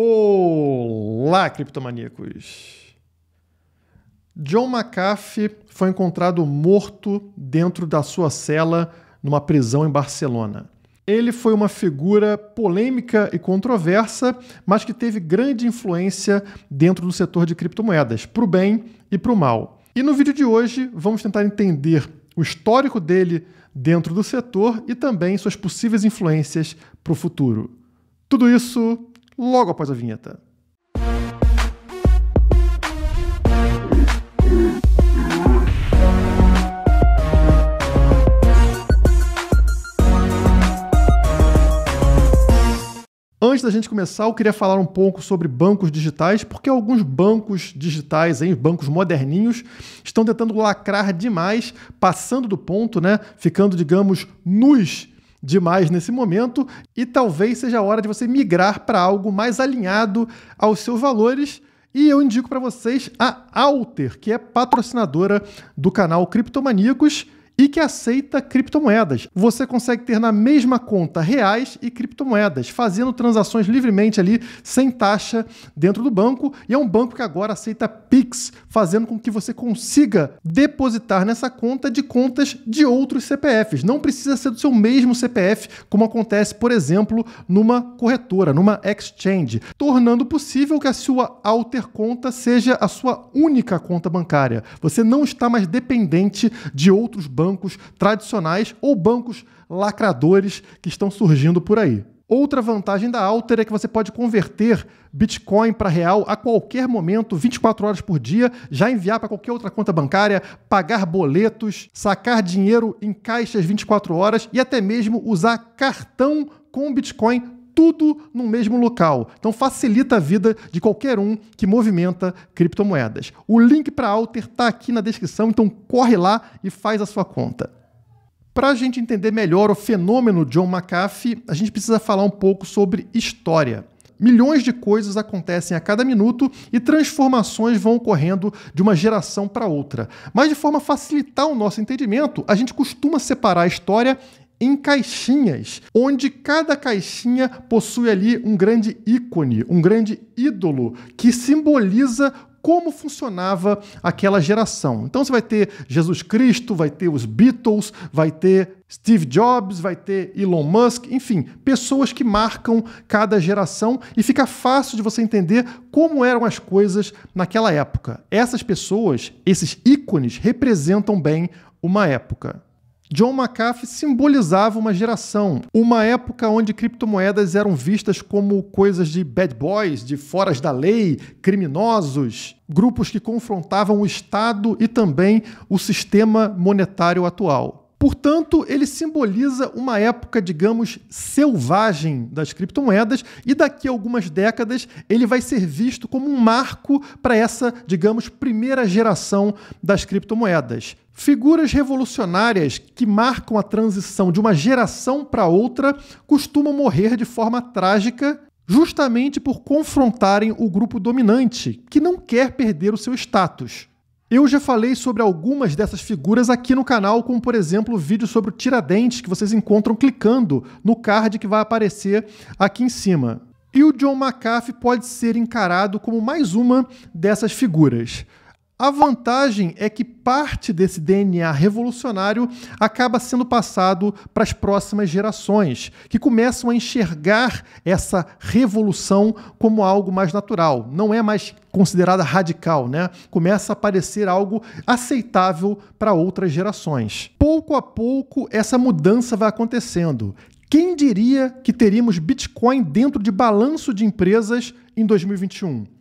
Olá, criptomaníacos! John McAfee foi encontrado morto dentro da sua cela numa prisão em Barcelona. Ele foi uma figura polêmica e controversa, mas que teve grande influência dentro do setor de criptomoedas, para o bem e para o mal. E no vídeo de hoje vamos tentar entender o histórico dele dentro do setor e também suas possíveis influências para o futuro. Tudo isso logo após a vinheta. Antes da gente começar, eu queria falar um pouco sobre bancos digitais, porque alguns bancos digitais, hein, bancos moderninhos, estão tentando lacrar demais, passando do ponto, né, ficando, digamos, nus demais nesse momento e talvez seja a hora de você migrar para algo mais alinhado aos seus valores. E eu indico para vocês a Alter, que é patrocinadora do canal Criptomaníacos e que aceita criptomoedas. Você consegue ter na mesma conta reais e criptomoedas, fazendo transações livremente ali, sem taxa dentro do banco. E é um banco que agora aceita Pix, fazendo com que você consiga depositar nessa conta de contas de outros CPFs. Não precisa ser do seu mesmo CPF, como acontece, por exemplo, numa corretora, numa exchange, tornando possível que a sua alter conta seja a sua única conta bancária. Você não está mais dependente de outros bancos bancos tradicionais ou bancos lacradores que estão surgindo por aí. Outra vantagem da Alter é que você pode converter Bitcoin para real a qualquer momento, 24 horas por dia, já enviar para qualquer outra conta bancária, pagar boletos, sacar dinheiro em caixas 24 horas e até mesmo usar cartão com Bitcoin tudo no mesmo local. Então facilita a vida de qualquer um que movimenta criptomoedas. O link para a Alter está aqui na descrição, então corre lá e faz a sua conta. Para a gente entender melhor o fenômeno John McAfee, a gente precisa falar um pouco sobre história. Milhões de coisas acontecem a cada minuto e transformações vão ocorrendo de uma geração para outra. Mas, de forma a facilitar o nosso entendimento, a gente costuma separar a história em caixinhas, onde cada caixinha possui ali um grande ícone, um grande ídolo que simboliza como funcionava aquela geração. Então você vai ter Jesus Cristo, vai ter os Beatles, vai ter Steve Jobs, vai ter Elon Musk, enfim, pessoas que marcam cada geração e fica fácil de você entender como eram as coisas naquela época. Essas pessoas, esses ícones, representam bem uma época. John McAfee simbolizava uma geração, uma época onde criptomoedas eram vistas como coisas de bad boys, de foras da lei, criminosos, grupos que confrontavam o Estado e também o sistema monetário atual. Portanto, ele simboliza uma época, digamos, selvagem das criptomoedas e daqui a algumas décadas ele vai ser visto como um marco para essa, digamos, primeira geração das criptomoedas. Figuras revolucionárias que marcam a transição de uma geração para outra costumam morrer de forma trágica justamente por confrontarem o grupo dominante, que não quer perder o seu status. Eu já falei sobre algumas dessas figuras aqui no canal, como por exemplo o vídeo sobre o Tiradentes, que vocês encontram clicando no card que vai aparecer aqui em cima. E o John McAfee pode ser encarado como mais uma dessas figuras. A vantagem é que parte desse DNA revolucionário acaba sendo passado para as próximas gerações, que começam a enxergar essa revolução como algo mais natural. Não é mais considerada radical, né? Começa a parecer algo aceitável para outras gerações. Pouco a pouco, essa mudança vai acontecendo. Quem diria que teríamos Bitcoin dentro de balanço de empresas em 2021?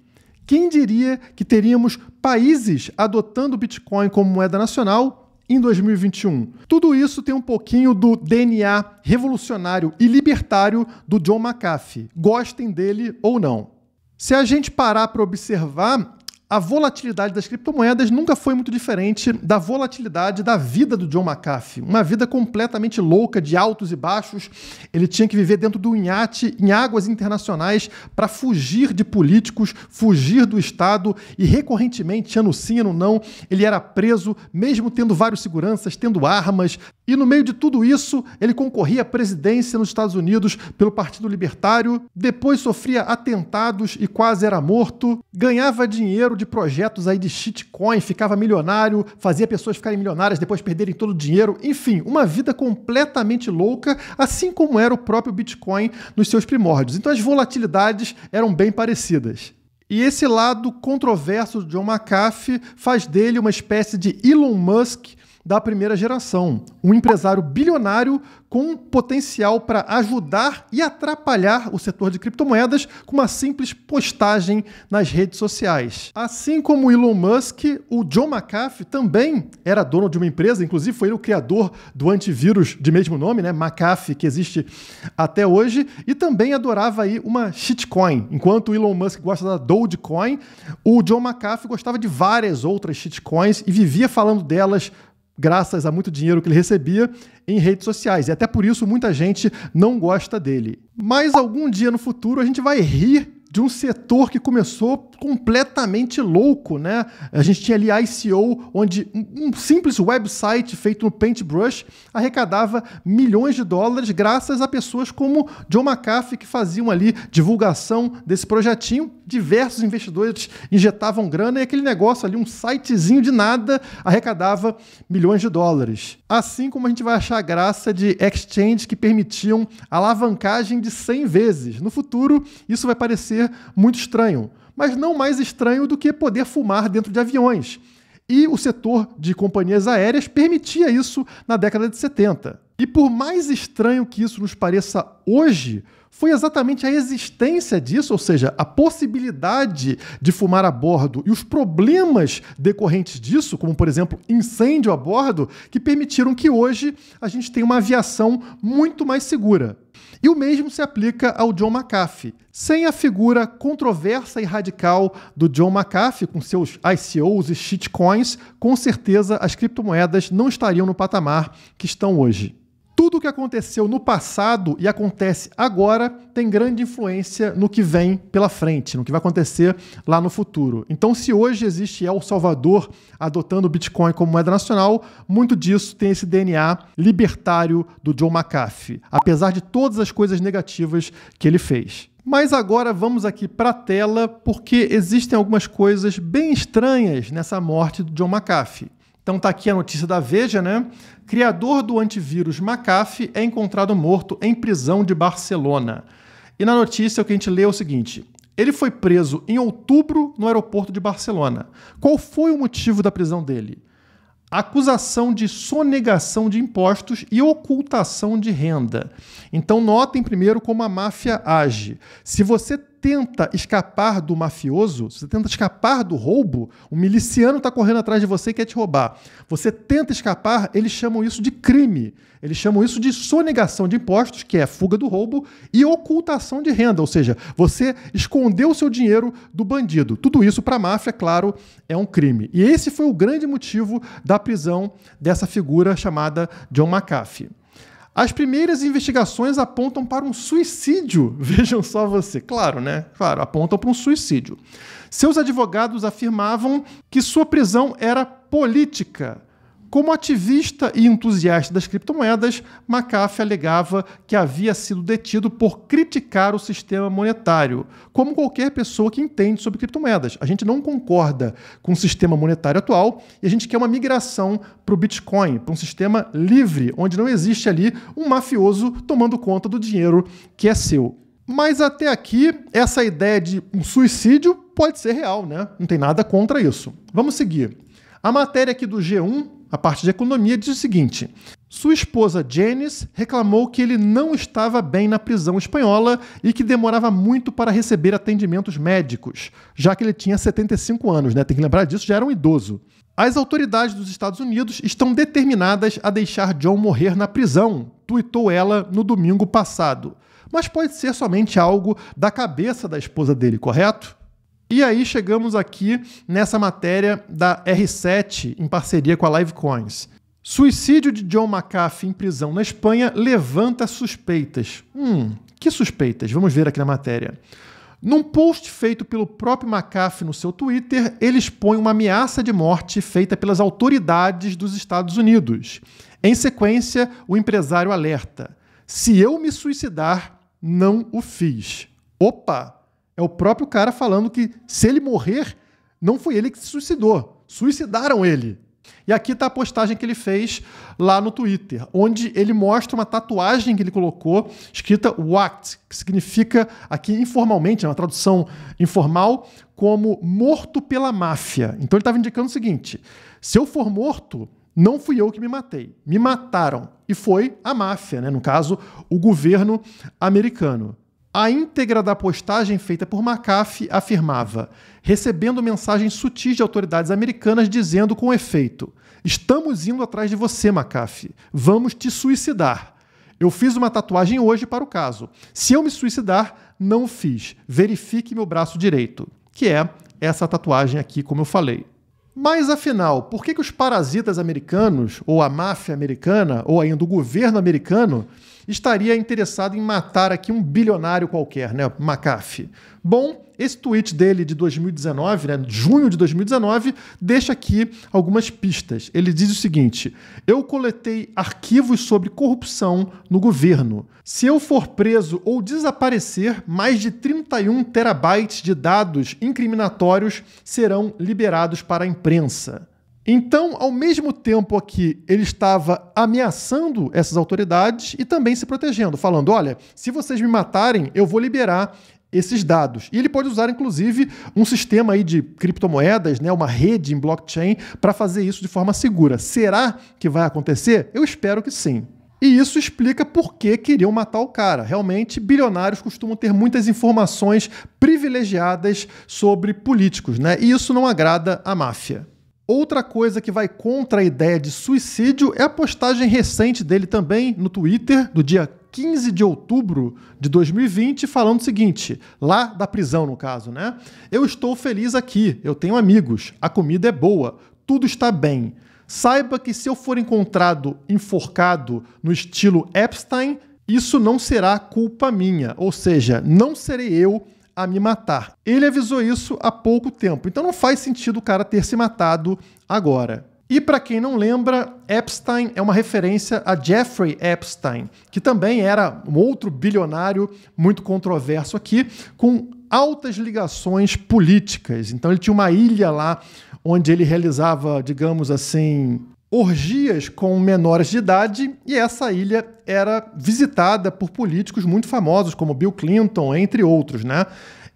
Quem diria que teríamos países adotando o Bitcoin como moeda nacional em 2021. Tudo isso tem um pouquinho do DNA revolucionário e libertário do John McAfee, gostem dele ou não. Se a gente parar para observar, a volatilidade das criptomoedas nunca foi muito diferente da volatilidade da vida do John McAfee. Uma vida completamente louca, de altos e baixos. Ele tinha que viver dentro do iate, em águas internacionais, para fugir de políticos, fugir do Estado e recorrentemente, ano sim, ano não, ele era preso, mesmo tendo vários seguranças, tendo armas. E no meio de tudo isso, ele concorria à presidência nos Estados Unidos pelo Partido Libertário, depois sofria atentados e quase era morto, ganhava dinheiro de projetos aí de shitcoin, ficava milionário, fazia pessoas ficarem milionárias, depois perderem todo o dinheiro. Enfim, uma vida completamente louca, assim como era o próprio Bitcoin nos seus primórdios. Então as volatilidades eram bem parecidas. E esse lado controverso de John McAfee faz dele uma espécie de Elon Musk da primeira geração. Um empresário bilionário com potencial para ajudar e atrapalhar o setor de criptomoedas com uma simples postagem nas redes sociais. Assim como Elon Musk, o John McAfee também era dono de uma empresa, inclusive foi ele o criador do antivírus de mesmo nome, né, McAfee, que existe até hoje, e também adorava aí uma shitcoin. Enquanto Elon Musk gosta da Dogecoin, o John McAfee gostava de várias outras shitcoins e vivia falando delas graças a muito dinheiro que ele recebia em redes sociais. E até por isso muita gente não gosta dele. Mas algum dia no futuro a gente vai rir de um setor que começou completamente louco, né? A gente tinha ali ICO, onde um simples website feito no Paintbrush arrecadava milhões de dólares graças a pessoas como John McAfee que faziam ali divulgação desse projetinho. Diversos investidores injetavam grana e aquele negócio ali, um sitezinho de nada, arrecadava milhões de dólares. Assim como a gente vai achar graça de exchanges que permitiam alavancagem de 100 vezes. No futuro, isso vai parecer ser muito estranho, mas não mais estranho do que poder fumar dentro de aviões. E o setor de companhias aéreas permitia isso na década de 70. E por mais estranho que isso nos pareça hoje, foi exatamente a existência disso, ou seja, a possibilidade de fumar a bordo e os problemas decorrentes disso, como por exemplo incêndio a bordo, que permitiram que hoje a gente tenha uma aviação muito mais segura. E o mesmo se aplica ao John McAfee. Sem a figura controversa e radical do John McAfee, com seus ICOs e shitcoins, com certeza as criptomoedas não estariam no patamar que estão hoje tudo o que aconteceu no passado e acontece agora tem grande influência no que vem pela frente, no que vai acontecer lá no futuro. Então, se hoje existe El Salvador adotando o Bitcoin como moeda nacional, muito disso tem esse DNA libertário do John McAfee, apesar de todas as coisas negativas que ele fez. Mas agora vamos aqui para a tela, porque existem algumas coisas bem estranhas nessa morte do John McAfee. Então tá aqui a notícia da Veja, né? Criador do antivírus McAfee é encontrado morto em prisão de Barcelona. E na notícia o que a gente lê é o seguinte: ele foi preso em outubro no aeroporto de Barcelona. Qual foi o motivo da prisão dele? Acusação de sonegação de impostos e ocultação de renda. Então, notem primeiro como a máfia age. Se você tenta escapar do mafioso, se você tenta escapar do roubo, o miliciano está correndo atrás de você e quer te roubar. Você tenta escapar, eles chamam isso de crime. Eles chamam isso de sonegação de impostos, que é fuga do roubo, e ocultação de renda, ou seja, você escondeu o seu dinheiro do bandido. Tudo isso para a máfia, claro, é um crime. E esse foi o grande motivo da prisão dessa figura chamada John McAfee. As primeiras investigações apontam para um suicídio. Vejam só você. Claro, né? Claro, apontam para um suicídio. Seus advogados afirmavam que sua prisão era política. Como ativista e entusiasta das criptomoedas, McAfee alegava que havia sido detido por criticar o sistema monetário, como qualquer pessoa que entende sobre criptomoedas. A gente não concorda com o sistema monetário atual e a gente quer uma migração para o Bitcoin, para um sistema livre, onde não existe ali um mafioso tomando conta do dinheiro que é seu. Mas até aqui, essa ideia de um suicídio pode ser real, né? Não tem nada contra isso. Vamos seguir. A matéria aqui do G1 a parte de economia, diz o seguinte: sua esposa Janice reclamou que ele não estava bem na prisão espanhola e que demorava muito para receber atendimentos médicos, já que ele tinha 75 anos, né? Tem que lembrar disso, já era um idoso. As autoridades dos Estados Unidos estão determinadas a deixar John morrer na prisão, tuitou ela no domingo passado. Mas pode ser somente algo da cabeça da esposa dele, correto? E aí chegamos aqui nessa matéria da R7 em parceria com a Livecoins. Suicídio de John McAfee em prisão na Espanha levanta suspeitas. Hum, que suspeitas? Vamos ver aqui na matéria. Num post feito pelo próprio McAfee no seu Twitter, ele expõe uma ameaça de morte feita pelas autoridades dos Estados Unidos. Em sequência, o empresário alerta: Se eu me suicidar, não o fiz. Opa! É o próprio cara falando que se ele morrer, não foi ele que se suicidou. Suicidaram ele. E aqui está a postagem que ele fez lá no Twitter, onde ele mostra uma tatuagem que ele colocou, escrita WACT, que significa aqui informalmente, é uma tradução informal, como morto pela máfia. Então ele estava indicando o seguinte: se eu for morto, não fui eu que me matei, me mataram. E foi a máfia, né? no caso, o governo americano. A íntegra da postagem feita por McAfee afirmava: recebendo mensagens sutis de autoridades americanas dizendo com efeito: Estamos indo atrás de você, McAfee. Vamos te suicidar. Eu fiz uma tatuagem hoje para o caso. Se eu me suicidar, não fiz. Verifique meu braço direito, que é essa tatuagem aqui, como eu falei. Mas afinal, por que, que os parasitas americanos, ou a máfia americana, ou ainda o governo americano, estaria interessado em matar aqui um bilionário qualquer, né, McAfee. Bom, esse tweet dele de 2019, né, junho de 2019, deixa aqui algumas pistas. Ele diz o seguinte: Eu coletei arquivos sobre corrupção no governo. Se eu for preso ou desaparecer, mais de 31 terabytes de dados incriminatórios serão liberados para a imprensa. Então, ao mesmo tempo que ele estava ameaçando essas autoridades e também se protegendo, falando: olha, se vocês me matarem, eu vou liberar esses dados. E ele pode usar, inclusive, um sistema aí de criptomoedas, né, uma rede em blockchain, para fazer isso de forma segura. Será que vai acontecer? Eu espero que sim. E isso explica por que queriam matar o cara. Realmente, bilionários costumam ter muitas informações privilegiadas sobre políticos, né? E isso não agrada à máfia. Outra coisa que vai contra a ideia de suicídio é a postagem recente dele também no Twitter, do dia 15 de outubro de 2020, falando o seguinte, lá da prisão no caso, né? Eu estou feliz aqui, eu tenho amigos, a comida é boa, tudo está bem. Saiba que se eu for encontrado enforcado no estilo Epstein, isso não será culpa minha, ou seja, não serei eu a me matar. Ele avisou isso há pouco tempo, então não faz sentido o cara ter se matado agora. E para quem não lembra, Epstein é uma referência a Jeffrey Epstein, que também era um outro bilionário muito controverso aqui, com altas ligações políticas. Então ele tinha uma ilha lá onde ele realizava, digamos assim, orgias com menores de idade e essa ilha era visitada por políticos muito famosos como Bill Clinton, entre outros, né?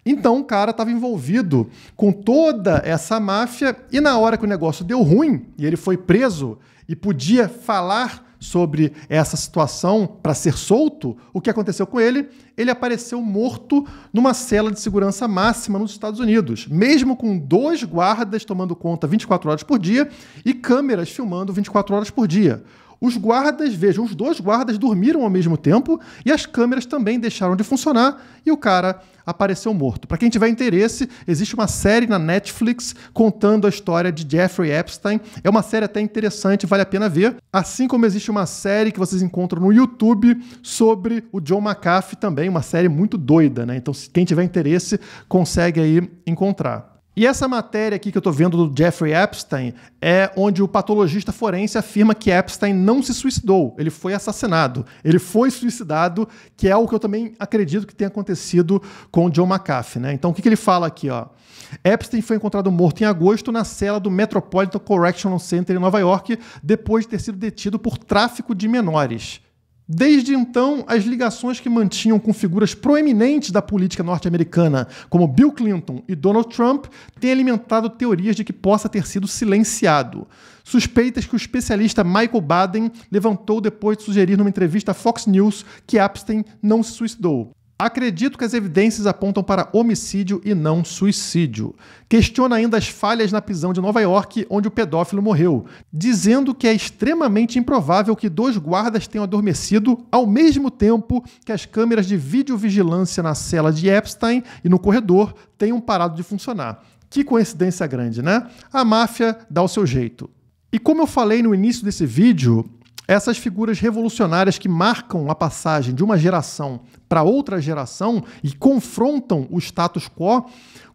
Então o cara estava envolvido com toda essa máfia e na hora que o negócio deu ruim e ele foi preso e podia falar sobre essa situação para ser solto, o que aconteceu com ele? Ele apareceu morto numa cela de segurança máxima nos Estados Unidos, mesmo com dois guardas tomando conta 24 horas por dia e câmeras filmando 24 horas por dia. Os guardas, vejam, os dois guardas dormiram ao mesmo tempo e as câmeras também deixaram de funcionar e o cara apareceu morto. Para quem tiver interesse, existe uma série na Netflix contando a história de Jeffrey Epstein. É uma série até interessante, vale a pena ver. Assim como existe uma série que vocês encontram no YouTube sobre o John McAfee também, uma série muito doida, né? Então, quem tiver interesse, consegue aí encontrar. E essa matéria aqui que eu estou vendo do Jeffrey Epstein é onde o patologista forense afirma que Epstein não se suicidou, ele foi assassinado, ele foi suicidado, que é o que eu também acredito que tenha acontecido com John McAfee. Né? Então o que, que ele fala aqui? Ó? Epstein foi encontrado morto em agosto na cela do Metropolitan Correctional Center em Nova York, depois de ter sido detido por tráfico de menores. Desde então, as ligações que mantinham com figuras proeminentes da política norte-americana, como Bill Clinton e Donald Trump, têm alimentado teorias de que possa ter sido silenciado. Suspeitas que o especialista Michael Baden levantou depois de sugerir numa entrevista à Fox News que Epstein não se suicidou. Acredito que as evidências apontam para homicídio e não suicídio. Questiona ainda as falhas na prisão de Nova York, onde o pedófilo morreu, dizendo que é extremamente improvável que dois guardas tenham adormecido ao mesmo tempo que as câmeras de videovigilância na cela de Epstein e no corredor tenham parado de funcionar. Que coincidência grande, né? A máfia dá o seu jeito. E como eu falei no início desse vídeo, essas figuras revolucionárias que marcam a passagem de uma geração para outra geração e confrontam o status quo,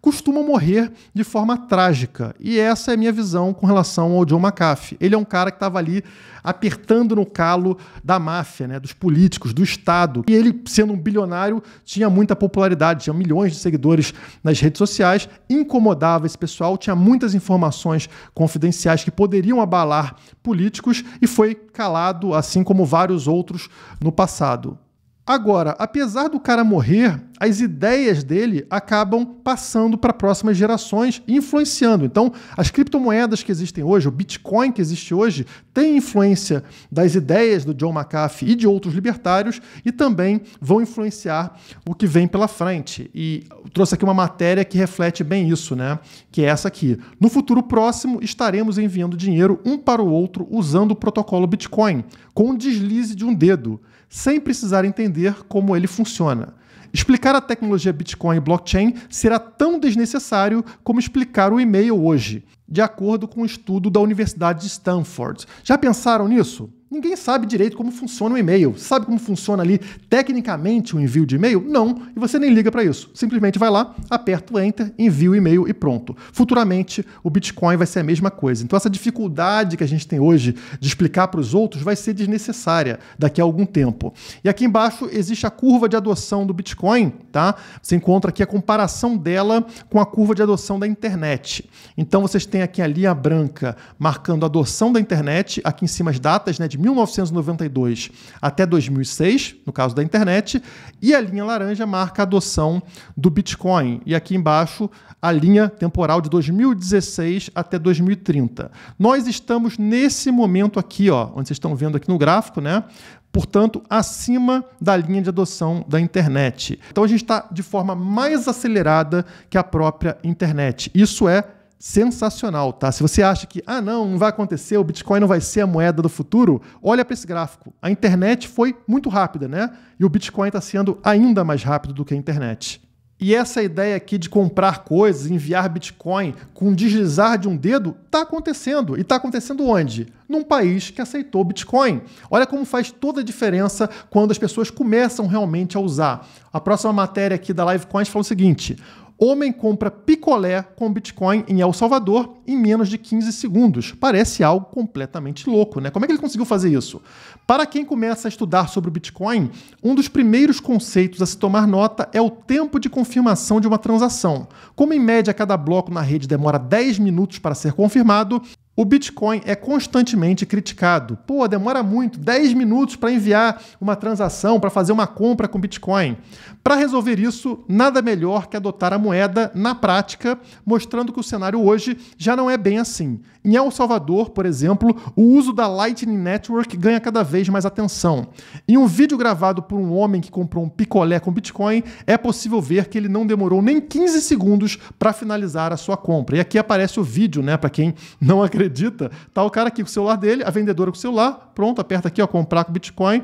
costumam morrer de forma trágica. E essa é a minha visão com relação ao John McAfee. Ele é um cara que estava ali apertando no calo da máfia, né, dos políticos, do Estado. E ele, sendo um bilionário, tinha muita popularidade, tinha milhões de seguidores nas redes sociais, incomodava esse pessoal, tinha muitas informações confidenciais que poderiam abalar políticos e foi calado, assim como vários outros no passado. Agora, apesar do cara morrer, as ideias dele acabam passando para próximas gerações e influenciando. Então, as criptomoedas que existem hoje, o Bitcoin que existe hoje, tem influência das ideias do John McAfee e de outros libertários e também vão influenciar o que vem pela frente. E trouxe aqui uma matéria que reflete bem isso, né? Que é essa aqui. No futuro próximo, estaremos enviando dinheiro um para o outro usando o protocolo Bitcoin, com um deslize de um dedo sem precisar entender como ele funciona. Explicar a tecnologia Bitcoin e blockchain será tão desnecessário como explicar o e-mail hoje, de acordo com um estudo da Universidade de Stanford. Já pensaram nisso? Ninguém sabe direito como funciona o e-mail. Sabe como funciona ali tecnicamente o envio de e-mail? Não, e você nem liga para isso. Simplesmente vai lá, aperta o enter, envia o e-mail e pronto. Futuramente, o Bitcoin vai ser a mesma coisa. Então essa dificuldade que a gente tem hoje de explicar para os outros vai ser desnecessária daqui a algum tempo. E aqui embaixo existe a curva de adoção do Bitcoin, tá? Você encontra aqui a comparação dela com a curva de adoção da internet. Então vocês têm aqui a linha branca marcando a adoção da internet, aqui em cima as datas, né, de de 1992 até 2006, no caso da internet, e a linha laranja marca a adoção do Bitcoin. E aqui embaixo, a linha temporal de 2016 até 2030. Nós estamos nesse momento aqui, ó, onde vocês estão vendo aqui no gráfico, né? portanto, acima da linha de adoção da internet. Então a gente está de forma mais acelerada que a própria internet. Isso é sensacional, tá? Se você acha que, ah, não, não vai acontecer, o Bitcoin não vai ser a moeda do futuro, olha para esse gráfico. A internet foi muito rápida, né? E o Bitcoin está sendo ainda mais rápido do que a internet. E essa ideia aqui de comprar coisas, enviar Bitcoin com um deslizar de um dedo, está acontecendo. E está acontecendo onde? Num país que aceitou Bitcoin. Olha como faz toda a diferença quando as pessoas começam realmente a usar. A próxima matéria aqui da Live Coins fala o seguinte: Homem compra picolé com Bitcoin em El Salvador em menos de 15 segundos. Parece algo completamente louco, né? Como é que ele conseguiu fazer isso? Para quem começa a estudar sobre o Bitcoin, um dos primeiros conceitos a se tomar nota é o tempo de confirmação de uma transação. Como em média cada bloco na rede demora 10 minutos para ser confirmado, o Bitcoin é constantemente criticado. Pô, demora muito, 10 minutos para enviar uma transação, para fazer uma compra com Bitcoin. Para resolver isso, nada melhor que adotar a moeda na prática, mostrando que o cenário hoje já não é bem assim. Em El Salvador, por exemplo, o uso da Lightning Network ganha cada vez mais atenção. Em um vídeo gravado por um homem que comprou um picolé com Bitcoin, é possível ver que ele não demorou nem 15 segundos para finalizar a sua compra. E aqui aparece o vídeo, né? Para quem não acredita, tá o cara aqui com o celular dele, a vendedora com o celular, pronto, aperta aqui, ó, comprar com Bitcoin.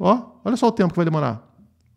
Ó, olha só o tempo que vai demorar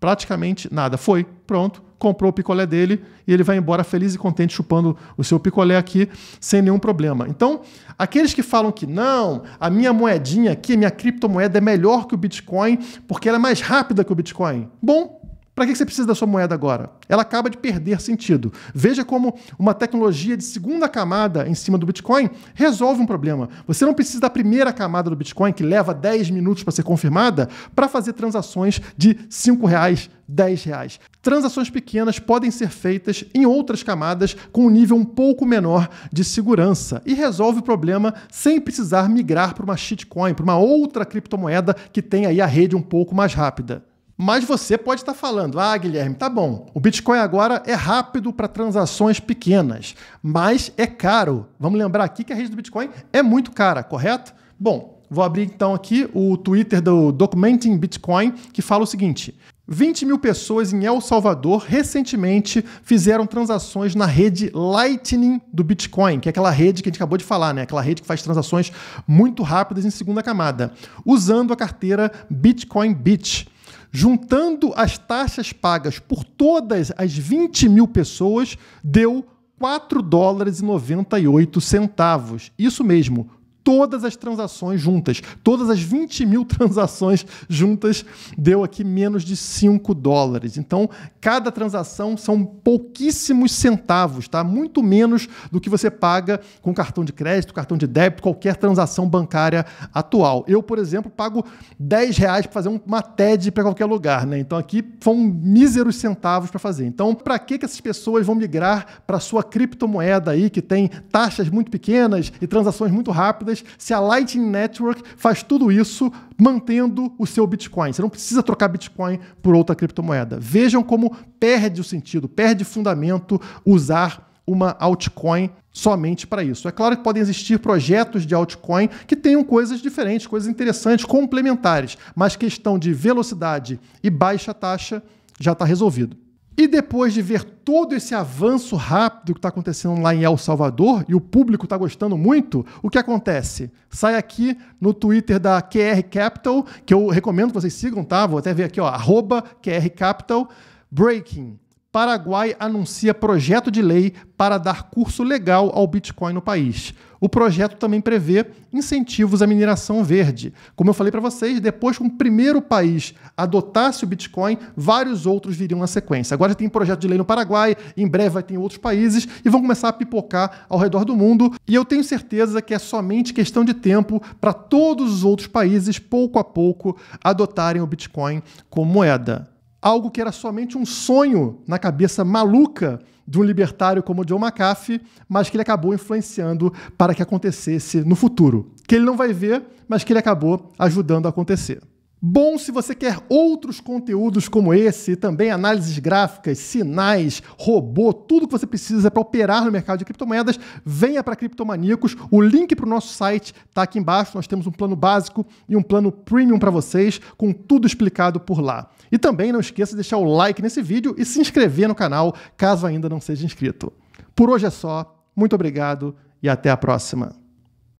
praticamente nada. Foi, pronto, comprou o picolé dele e ele vai embora feliz e contente chupando o seu picolé aqui sem nenhum problema. Então, aqueles que falam que não, a minha moedinha aqui, a minha criptomoeda é melhor que o Bitcoin porque ela é mais rápida que o Bitcoin. Bom, para que você precisa da sua moeda agora? Ela acaba de perder sentido. Veja como uma tecnologia de segunda camada em cima do Bitcoin resolve um problema. Você não precisa da primeira camada do Bitcoin, que leva 10 minutos para ser confirmada, para fazer transações de 5 reais, 10 reais. Transações pequenas podem ser feitas em outras camadas com um nível um pouco menor de segurança e resolve o problema sem precisar migrar para uma shitcoin, para uma outra criptomoeda que tem aí a rede um pouco mais rápida. Mas você pode estar falando, ah, Guilherme, tá bom, o Bitcoin agora é rápido para transações pequenas, mas é caro. Vamos lembrar aqui que a rede do Bitcoin é muito cara, correto? Bom, vou abrir então aqui o Twitter do Documenting Bitcoin, que fala o seguinte: 20 mil pessoas em El Salvador recentemente fizeram transações na rede Lightning do Bitcoin, que é aquela rede que a gente acabou de falar, né? Aquela rede que faz transações muito rápidas em segunda camada, usando a carteira Bitcoin Beach. Juntando as taxas pagas por todas as 20 mil pessoas, deu 4 dólares e 98 centavos. Isso mesmo, todas as transações juntas, todas as 20 mil transações juntas, deu aqui menos de 5 dólares. Então, cada transação são pouquíssimos centavos, tá? Muito menos do que você paga com cartão de crédito, cartão de débito, qualquer transação bancária atual. Eu, por exemplo, pago 10 reais para fazer uma TED para qualquer lugar, né? Então, aqui são míseros centavos para fazer. Então, para que, que essas pessoas vão migrar para sua criptomoeda aí, que tem taxas muito pequenas e transações muito rápidas? se a Lightning Network faz tudo isso mantendo o seu Bitcoin. Você não precisa trocar Bitcoin por outra criptomoeda. Vejam como perde o sentido, perde fundamento usar uma altcoin somente para isso. É claro que podem existir projetos de altcoin que tenham coisas diferentes, coisas interessantes, complementares, mas questão de velocidade e baixa taxa já está resolvido. E depois de ver todo esse avanço rápido que está acontecendo lá em El Salvador, e o público está gostando muito, o que acontece? Sai aqui no Twitter da QR Capital, que eu recomendo que vocês sigam, tá? Vou até ver aqui, ó, arroba QR Capital, Breaking. Paraguai anuncia projeto de lei para dar curso legal ao Bitcoin no país. O projeto também prevê incentivos à mineração verde. Como eu falei para vocês, depois que um primeiro país adotasse o Bitcoin, vários outros viriam na sequência. Agora tem projeto de lei no Paraguai, em breve vai ter em outros países e vão começar a pipocar ao redor do mundo. E eu tenho certeza que é somente questão de tempo para todos os outros países, pouco a pouco, adotarem o Bitcoin como moeda algo que era somente um sonho na cabeça maluca de um libertário como John McAfee, mas que ele acabou influenciando para que acontecesse no futuro. Que ele não vai ver, mas que ele acabou ajudando a acontecer. Bom se você quer outros conteúdos como esse, também análises gráficas, sinais, robô, tudo que você precisa para operar no mercado de criptomoedas, venha para Criptomaníacos. O link para o nosso site está aqui embaixo. Nós temos um plano básico e um plano premium para vocês, com tudo explicado por lá. E também não esqueça de deixar o like nesse vídeo e se inscrever no canal, caso ainda não seja inscrito. Por hoje é só. Muito obrigado e até a próxima.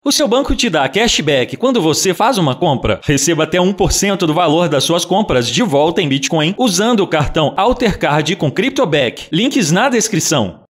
O seu banco te dá cashback quando você faz uma compra. Receba até 1% do valor das suas compras de volta em Bitcoin usando o cartão Altercard com CryptoBack. Links na descrição.